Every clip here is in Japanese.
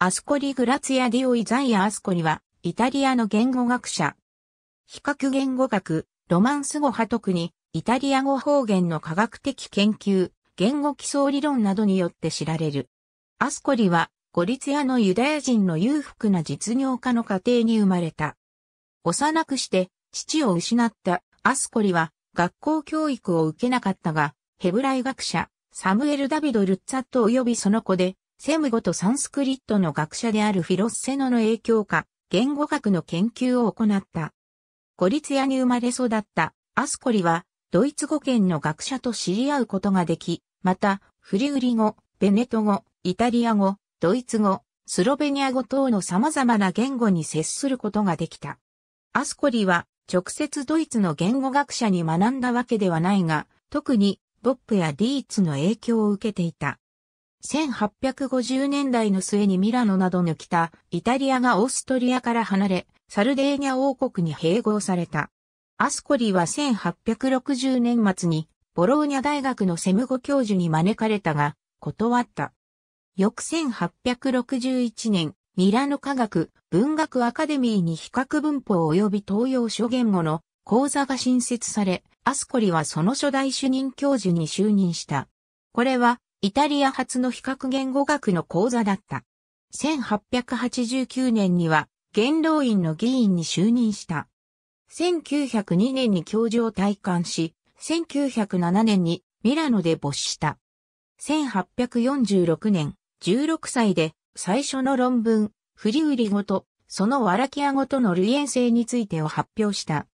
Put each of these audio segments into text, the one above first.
アスコリ・グラツヤ・ディオ・イザイア・アスコリは、イタリアの言語学者。比較言語学、ロマンス語派特に、イタリア語方言の科学的研究、言語基礎理論などによって知られる。アスコリは、ゴリツヤのユダヤ人の裕福な実業家の家庭に生まれた。幼くして、父を失ったアスコリは、学校教育を受けなかったが、ヘブライ学者、サムエル・ダビド・ルッツァット及びその子で、セム語とサンスクリットの学者であるフィロッセノの影響下、言語学の研究を行った。孤立屋に生まれ育ったアスコリは、ドイツ語圏の学者と知り合うことができ、また、フリウリ語、ベネト語、イタリア語、ドイツ語、スロベニア語等の様々な言語に接することができた。アスコリは直接ドイツの言語学者に学んだわけではないが、特にボップやディーツの影響を受けていた。1850年代の末にミラノなどの北、イタリアがオーストリアから離れ、サルデーニャ王国に併合された。アスコリは1860年末に、ボローニャ大学のセムゴ教授に招かれたが、断った。翌1861年、ミラノ科学文学アカデミーに比較文法及び東洋諸言語の講座が新設され、アスコリはその初代主任教授に就任した。これはイタリア初の比較言語学の講座だった。1889年には、元老院の議員に就任した。1902年に教授を退官し、1907年にミラノで没した。1846年、16歳で最初の論文、フリウリ語と、そのワラキア語との類縁性についてを発表した。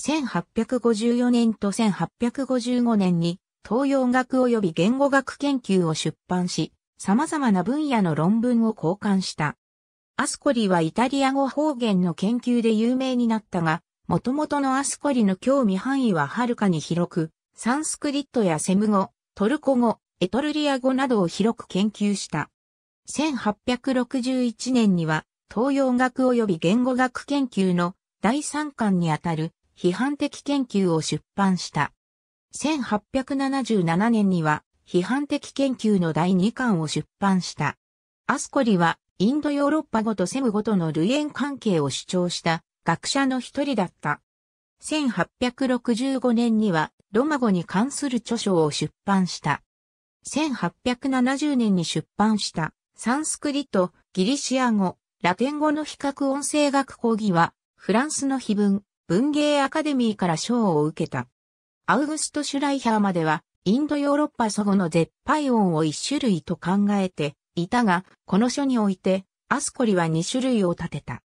1854年と1855年に東洋学及び言語学研究を出版し、様々な分野の論文を交換した。アスコリはイタリア語方言の研究で有名になったが、元々のアスコリの興味範囲ははるかに広く、サンスクリットやセム語、トルコ語、エトルリア語などを広く研究した。1861年には、東洋学及び言語学研究の第三巻にあたる批判的研究を出版した。1877年には、批判的研究の第2巻を出版した。アスコリは、インドヨーロッパ語とセム語との類縁関係を主張した学者の一人だった。1865年には、ロマ語に関する著書を出版した。1870年に出版した、サンスクリット、ギリシア語、ラテン語の比較音声学講義は、フランスの碑文、文芸アカデミーから賞を受けた。アウグスト・シュライハーまでは、インドヨーロッパ祖語の絶対音を一種類と考えていたが、この書において、アスコリは二種類を立てた。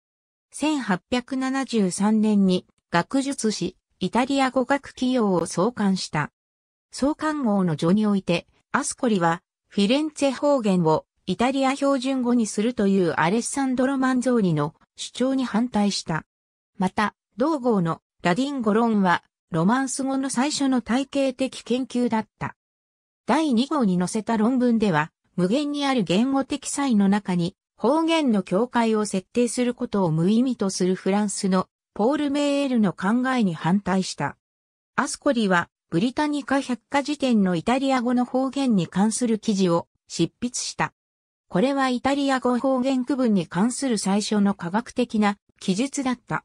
1873年に学術誌、イタリア語学企業を創刊した。創刊号の序において、アスコリは、フィレンツェ方言をイタリア標準語にするというアレッサンドロ・マンゾーニの主張に反対した。また、同号のラディンゴンはロマンス語の最初の体系的研究だった。第2号に載せた論文では、無限にある言語的際の中に方言の境界を設定することを無意味とするフランスのポール・メーエルの考えに反対した。アスコリはブリタニカ百科事典のイタリア語の方言に関する記事を執筆した。これはイタリア語方言区分に関する最初の科学的な記述だった。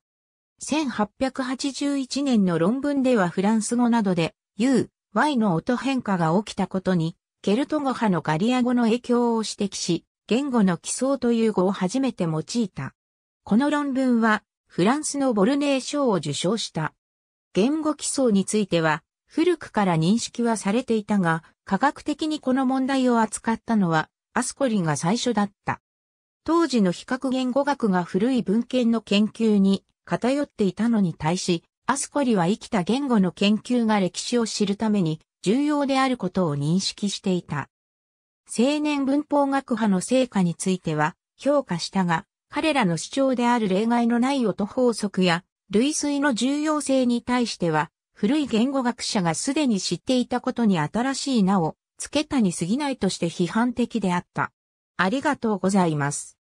1881年の論文ではフランス語などで U、Y の音変化が起きたことに、ケルト語派のガリア語の影響を指摘し、言語の基礎という語を初めて用いた。この論文は、フランスのボルネー賞を受賞した。言語基礎については、古くから認識はされていたが、科学的にこの問題を扱ったのは、アスコリが最初だった。当時の比較言語学が古い文献の研究に偏っていたのに対し、アスコリは生きた言語の研究が歴史を知るために重要であることを認識していた。青年文法学派の成果については評価したが、彼らの主張である例外のない音法則や類推の重要性に対しては、古い言語学者がすでに知っていたことに新しい名を付けたに過ぎないとして批判的であった。ありがとうございます。